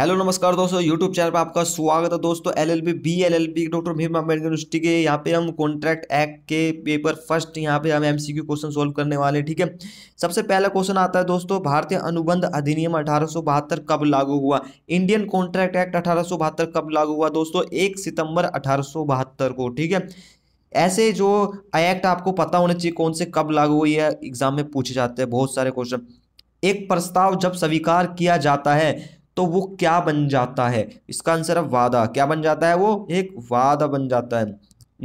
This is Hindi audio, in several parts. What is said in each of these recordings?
हेलो नमस्कार दोस्तों यूट्यूब चैनल पर आपका स्वागत है दोस्तों LLB B LLB doctor Bhim Ambedkar university के यहाँ पे हम कॉन्ट्रैक्ट एक्ट के पेपर फर्स्ट यहाँ पे हम एमसीक्यू क्वेश्चन सॉल्व करने वाले हैं ठीक है सबसे पहला क्वेश्चन आता है दोस्तों भारतीय अनुबंध अधिनियम अठारह कब लागू हुआ इंडियन कॉन्ट्रैक्ट एक्ट अठारह कब लागू हुआ दोस्तों एक सितंबर अठारह को ठीक है ऐसे जो एक्ट आपको पता होना चाहिए कौन से कब लागू हुई है एग्जाम में पूछे जाते हैं बहुत सारे क्वेश्चन एक प्रस्ताव जब स्वीकार किया जाता है तो वो क्या बन जाता है इसका आंसर है वादा क्या बन जाता है वो एक वादा बन जाता है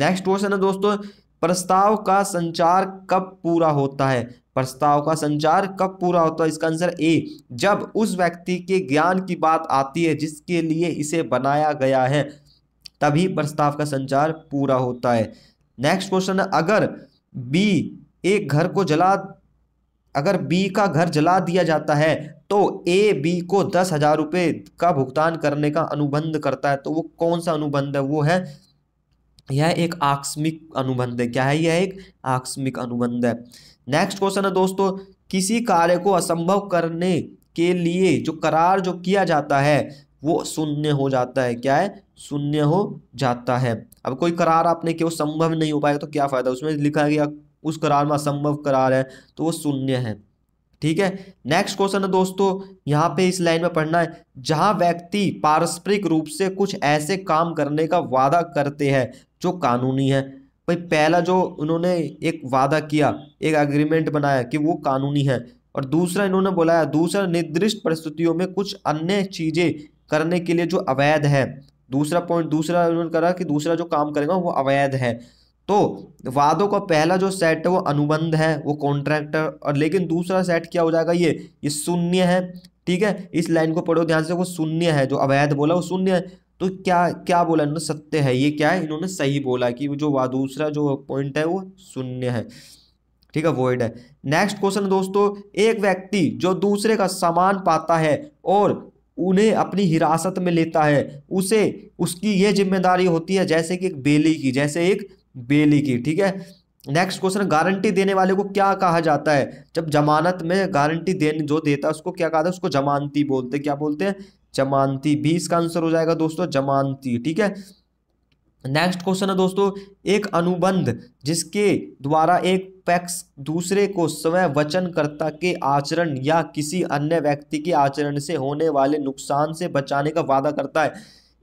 नेक्स्ट क्वेश्चन है दोस्तों प्रस्ताव का संचार कब पूरा होता है प्रस्ताव का संचार कब पूरा होता है इसका आंसर ए जब उस व्यक्ति के ज्ञान की बात आती है जिसके लिए इसे बनाया गया है तभी प्रस्ताव का संचार पूरा होता है नेक्स्ट क्वेश्चन है अगर बी एक घर को जला अगर बी का घर जला दिया जाता है तो ए बी को दस हजार रुपये का भुगतान करने का अनुबंध करता है तो वो कौन सा अनुबंध है वो है यह एक आकस्मिक अनुबंध है क्या है यह एक आकस्मिक अनुबंध है नेक्स्ट क्वेश्चन है दोस्तों किसी कार्य को असंभव करने के लिए जो करार जो किया जाता है वो शून्य हो जाता है क्या है शून्य हो जाता है अब कोई करार आपने क्यों संभव नहीं हो पाएगा तो क्या फ़ायदा उसमें लिखा गया उस करार में असंभव करार है तो वो शून्य है ठीक है नेक्स्ट क्वेश्चन है दोस्तों यहाँ पे इस लाइन में पढ़ना है जहाँ व्यक्ति पारस्परिक रूप से कुछ ऐसे काम करने का वादा करते हैं जो कानूनी है भाई पहला जो उन्होंने एक वादा किया एक एग्रीमेंट बनाया कि वो कानूनी है और दूसरा इन्होंने बोला है दूसरा निर्दिष्ट परिस्थितियों में कुछ अन्य चीज़ें करने के लिए जो अवैध है दूसरा पॉइंट दूसरा उन्होंने करा कि दूसरा जो काम करेगा वो अवैध है तो वादों का पहला जो सेट है वो अनुबंध है वो कॉन्ट्रैक्टर और लेकिन दूसरा सेट क्या हो जाएगा ये ये शून्य है ठीक है इस लाइन को पढ़ो ध्यान से वो शून्य है जो अवैध बोला वो शून्य है तो क्या क्या बोला इन्होंने सत्य है ये क्या है इन्होंने सही बोला कि जो वा दूसरा जो पॉइंट है वो शून्य है ठीक है वर्ड है नेक्स्ट क्वेश्चन दोस्तों एक व्यक्ति जो दूसरे का सामान पाता है और उन्हें अपनी हिरासत में लेता है उसे उसकी ये जिम्मेदारी होती है जैसे कि एक बेली की जैसे एक बेली की ठीक है नेक्स्ट क्वेश्चन गारंटी देने वाले को क्या कहा जाता है जब जमानत में गारंटी देने जो देता है उसको क्या कहा उसको जमानती बोलते क्या बोलते हैं जमानती भी इसका आंसर हो जाएगा दोस्तों जमानती ठीक है नेक्स्ट क्वेश्चन है दोस्तों एक अनुबंध जिसके द्वारा एक पैक्स दूसरे को स्वयं वचनकर्ता के आचरण या किसी अन्य व्यक्ति के आचरण से होने वाले नुकसान से बचाने का वादा करता है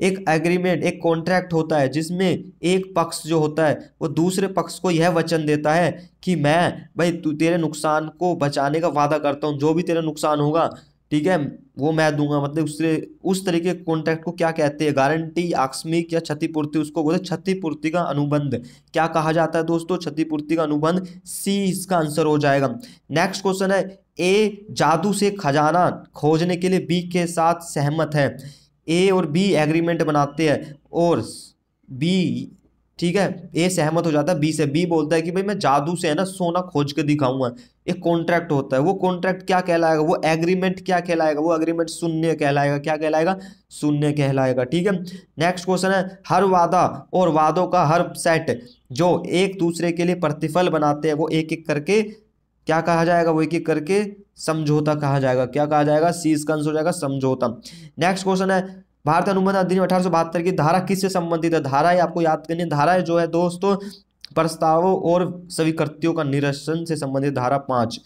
एक एग्रीमेंट एक कॉन्ट्रैक्ट होता है जिसमें एक पक्ष जो होता है वो दूसरे पक्ष को यह वचन देता है कि मैं भाई तू तेरे नुकसान को बचाने का वादा करता हूँ जो भी तेरा नुकसान होगा ठीक है वो मैं दूंगा मतलब उससे उस तरीके कॉन्ट्रैक्ट को क्या कहते हैं गारंटी आकस्मिक या क्षतिपूर्ति उसको बोलते क्षतिपूर्ति का अनुबंध क्या कहा जाता है दोस्तों क्षतिपूर्ति का अनुबंध सी इसका आंसर हो जाएगा नेक्स्ट क्वेश्चन है ए जादू से खजाना खोजने के लिए बी के साथ सहमत है ए और बी एग्रीमेंट बनाते हैं और बी ठीक है ए सहमत हो जाता है बी से बी बोलता है कि भाई मैं जादू से है ना सोना खोज के दिखाऊंगा एक कॉन्ट्रैक्ट होता है वो कॉन्ट्रैक्ट क्या कहलाएगा वो एग्रीमेंट क्या कहलाएगा वो एग्रीमेंट शून्य कहलाएगा क्या कहलाएगा शून्य कहलाएगा ठीक है नेक्स्ट क्वेश्चन है हर वादा और वादों का हर सेट जो एक दूसरे के लिए प्रतिफल बनाते हैं वो एक एक करके क्या कहा जाएगा वो एक एक करके समझौता कहा जाएगा क्या कहा जाएगा सी इसका आंसर हो जाएगा समझौता नेक्स्ट क्वेश्चन है भारत अनुबंध अधिनियम अठारह की धारा किससे संबंधित है धारा आपको याद करनी धारा जो है दोस्तों प्रस्तावों और स्वीकृतियों का निरसन से संबंधित धारा पांच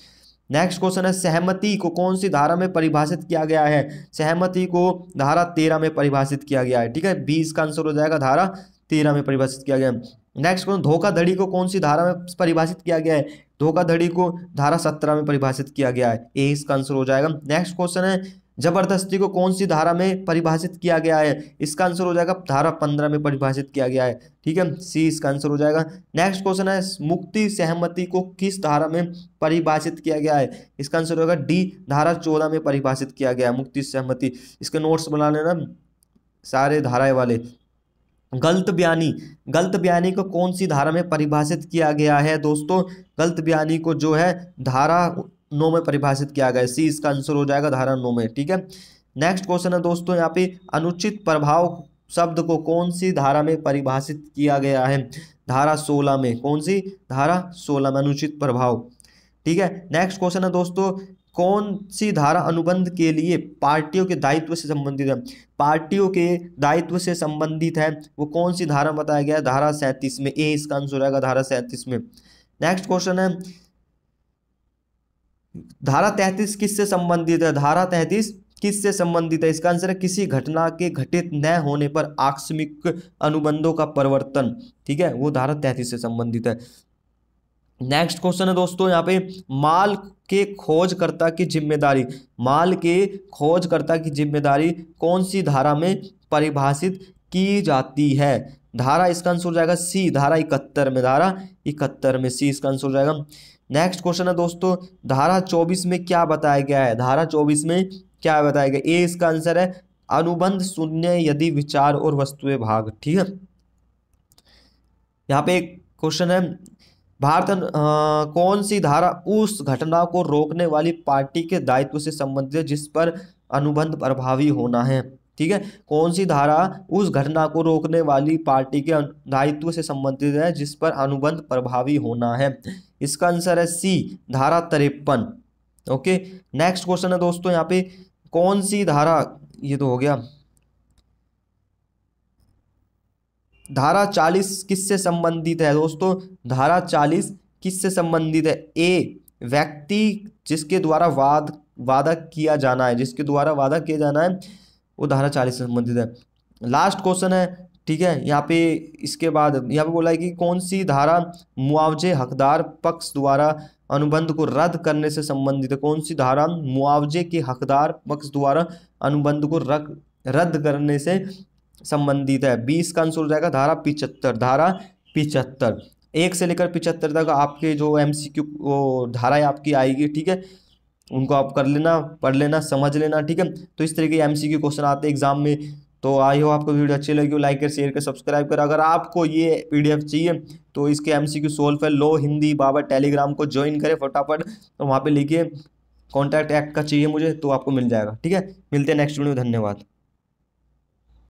नेक्स्ट क्वेश्चन है सहमति को कौन सी धारा में परिभाषित किया गया है सहमति को धारा तेरह में परिभाषित किया गया है ठीक है बीस का आंसर हो जाएगा धारा तेरह में परिभाषित किया गया है नेक्स्ट क्वेश्चन धोखाधड़ी को कौन सी धारा में परिभाषित किया गया है धोखाधड़ी को धारा सत्रह में परिभाषित किया गया है ए इसका आंसर हो जाएगा नेक्स्ट क्वेश्चन है जबरदस्ती को कौन सी धारा में परिभाषित किया गया है इसका आंसर हो जाएगा धारा पंद्रह में परिभाषित किया गया है ठीक है सी इसका आंसर हो जाएगा नेक्स्ट क्वेश्चन है मुक्ति सहमति को किस धारा में परिभाषित किया गया है इसका आंसर होगा डी धारा चौदह में परिभाषित किया गया है मुक्ति सहमति इसके नोट्स बना लेना सारे धाराएं वाले गलत बयानी गलत बयानी को कौन सी धारा में परिभाषित किया गया है दोस्तों गलत बयानी को जो है धारा नौ में परिभाषित किया गया है सी इसका आंसर हो जाएगा धारा नौ में ठीक है नेक्स्ट क्वेश्चन है दोस्तों यहाँ पे अनुचित प्रभाव शब्द को कौन सी धारा में परिभाषित किया गया है धारा सोलह में कौन सी धारा सोलह में अनुचित प्रभाव ठीक है नेक्स्ट क्वेश्चन है दोस्तों कौन सी धारा अनुबंध के लिए पार्टियों के दायित्व से संबंधित है पार्टियों के दायित्व से संबंधित है वो कौन सी धारा बताया गया धारा सैंतीस में ए इसका आंसर आएगा धारा सैंतीस में नेक्स्ट क्वेश्चन है धारा तैतीस किससे संबंधित है धारा तैतीस किससे संबंधित है इसका आंसर है किसी घटना के घटित न होने पर आकस्मिक अनुबंधों का परिवर्तन ठीक है वो धारा तैतीस से संबंधित है नेक्स्ट क्वेश्चन है दोस्तों यहाँ पे माल के खोजकर्ता की जिम्मेदारी माल के खोजकर्ता की जिम्मेदारी कौन सी धारा में परिभाषित की जाती है धारा इसका आंसर हो जाएगा सी धारा इकहत्तर में धारा इकहत्तर में सी इसका आंसर हो जाएगा नेक्स्ट क्वेश्चन है दोस्तों धारा चौबीस में क्या बताया गया है धारा चौबीस में क्या बताया गया ए इसका आंसर है अनुबंध शून्य यदि विचार और वस्तुएं भाग ठीक है यहाँ पे एक क्वेश्चन है भारत कौन सी धारा उस घटना को रोकने वाली पार्टी के दायित्व से संबंधित है जिस पर अनुबंध प्रभावी होना है ठीक है कौन सी धारा उस घटना को रोकने वाली पार्टी के दायित्व से संबंधित है जिस पर अनुबंध प्रभावी होना है इसका आंसर है सी धारा तिरपन ओके नेक्स्ट क्वेश्चन है दोस्तों यहाँ पे कौन सी धारा ये तो हो गया धारा चालीस किससे संबंधित है दोस्तों धारा चालीस किससे संबंधित है ए व्यक्ति जिसके द्वारा वाद वादा किया जाना है जिसके द्वारा वादा किया जाना है वो धारा चालीस से संबंधित है लास्ट क्वेश्चन है ठीक है यहाँ पे इसके बाद यहाँ पे बोला है कि कौन सी धारा मुआवजे हकदार पक्ष द्वारा अनुबंध को रद्द करने से संबंधित है कौन सी धारा मुआवजे के हकदार पक्ष द्वारा अनुबंध को रद्द करने से संबंधित है बीस का आंसर हो जाएगा धारा पिचहत्तर धारा पिचहत्तर एक से लेकर पिचहत्तर तक आपके जो एम सी क्यू वो धाराएँ आपकी आएगी ठीक है उनको आप कर लेना पढ़ लेना समझ लेना ठीक है तो इस तरीके के एम सी क्यू क्वेश्चन आते हैं एग्जाम में तो आई हो आपको वीडियो अच्छी लगी हो लाइक कर शेयर कर सब्सक्राइब कर अगर आपको ये पीडीएफ चाहिए तो इसके एम सी क्यू सोल्व है लो हिंदी बाबा टेलीग्राम को ज्वाइन करें फटाफट तो वहाँ पर लिखिए कॉन्टैक्ट एक्ट का चाहिए मुझे तो आपको मिल जाएगा ठीक है मिलते हैं नेक्स्ट वीडियो धन्यवाद